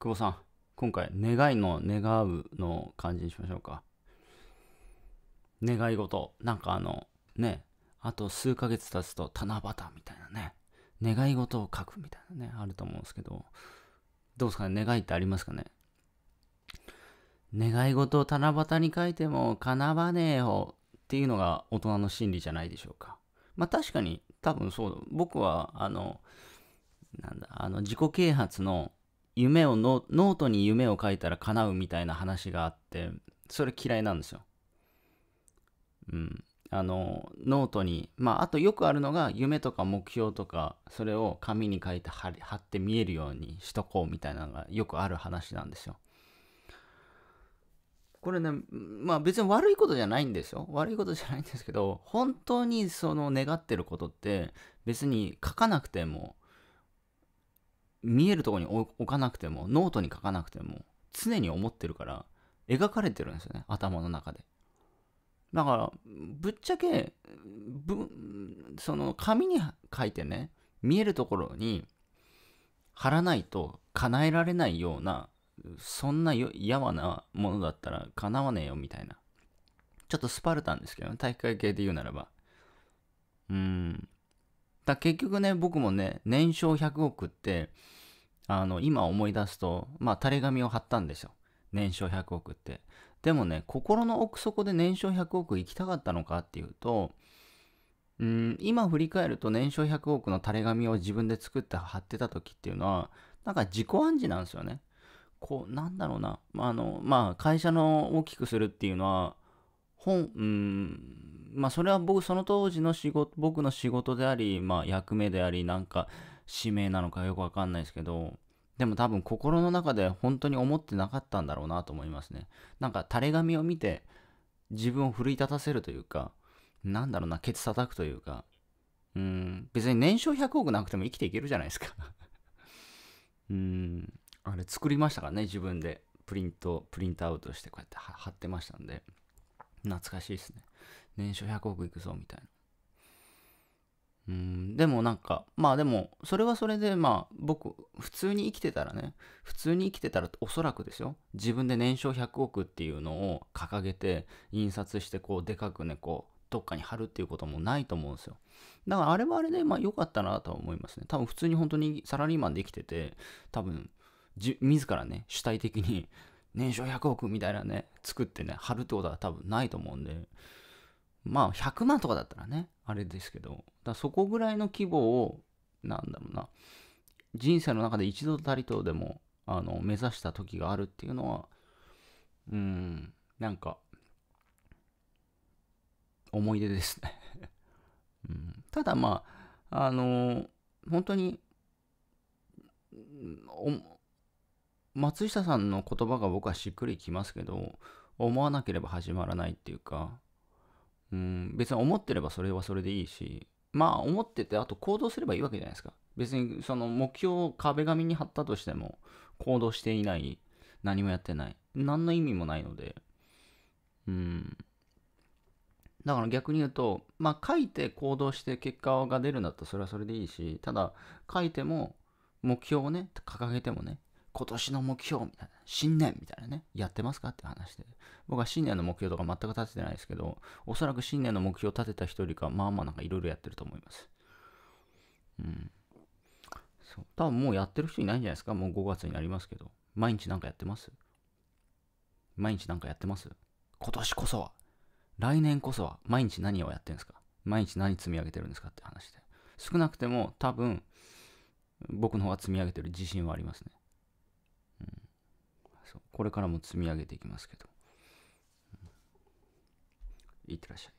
久保さん、今回、願いの願うの感じにしましょうか。願い事。なんかあの、ね、あと数ヶ月経つと七夕みたいなね、願い事を書くみたいなね、あると思うんですけど、どうですかね、願いってありますかね願い事を七夕に書いても叶わねえよっていうのが大人の心理じゃないでしょうか。まあ確かに多分そう、僕はあの、なんだ、あの自己啓発の夢をノートに夢を書いたら叶うみたいな話があってそれ嫌いなんですよ。うん、あのノートにまああとよくあるのが夢とか目標とかそれを紙に書いて貼って見えるようにしとこうみたいなのがよくある話なんですよ。これねまあ別に悪いことじゃないんですよ悪いことじゃないんですけど本当にその願ってることって別に書かなくても見えるとこに置かなくてもノートに書かなくても常に思ってるから描かれてるんですよね頭の中でだからぶっちゃけその紙に書いてね見えるところに貼らないと叶えられないようなそんなやわなものだったら叶わねえよみたいなちょっとスパルタンですけど、ね、体育会系で言うならばうーんだ結局ね、僕もね、年商100億って、あの、今思い出すと、まあ、垂れ紙を貼ったんですよ。年商100億って。でもね、心の奥底で年商100億行きたかったのかっていうと、うん、今振り返ると年商100億の垂れ紙を自分で作って貼ってた時っていうのは、なんか自己暗示なんですよね。こう、なんだろうな。あの、まあ、会社の大きくするっていうのは、本、うん、まあそれは僕その当時の仕事僕の仕事であり、まあ、役目でありなんか使命なのかよくわかんないですけどでも多分心の中で本当に思ってなかったんだろうなと思いますねなんか垂れ紙を見て自分を奮い立たせるというかなんだろうなケツ叩くというかうん別に年商100億なくても生きていけるじゃないですか うんあれ作りましたからね自分でプリントプリントアウトしてこうやって貼ってましたんで懐かしいですね。年商100億いくぞ、みたいな。うん、でもなんか、まあでも、それはそれで、まあ僕、普通に生きてたらね、普通に生きてたらおそらくですよ、自分で年商100億っていうのを掲げて、印刷して、こう、でかくね、こう、どっかに貼るっていうこともないと思うんですよ。だからあれはあれで、まあ良かったなとは思いますね。多分普通に本当にサラリーマンで生きてて、多分、自らね、主体的に年商100億みたいなね、作ってね、貼るってことは多分ないと思うんで、まあ100万とかだったらね、あれですけど、だそこぐらいの規模を、なんだろうな、人生の中で一度たりとでも、あの、目指した時があるっていうのは、うん、なんか、思い出ですね うん、ただまあ、あのー、本当に、松下さんの言葉が僕はしっくりきますけど、思わなければ始まらないっていうか、うん、別に思ってればそれはそれでいいし、まあ思ってて、あと行動すればいいわけじゃないですか。別にその目標を壁紙に貼ったとしても、行動していない、何もやってない、何の意味もないので、うん。だから逆に言うと、まあ書いて行動して結果が出るんだったらそれはそれでいいし、ただ書いても目標をね、掲げてもね、今年の目標みたいな、新年みたいなね、やってますかって話で。僕は新年の目標とか全く立ててないですけど、おそらく新年の目標を立てた人よりか、まあまあなんかいろいろやってると思います。うん。そう。多分もうやってる人いないんじゃないですかもう5月になりますけど。毎日なんかやってます毎日なんかやってます今年こそは来年こそは毎日何をやってるんですか毎日何積み上げてるんですかって話で。少なくても多分僕の方が積み上げてる自信はありますね。これからも積み上げていきますけど、いってらっしゃい。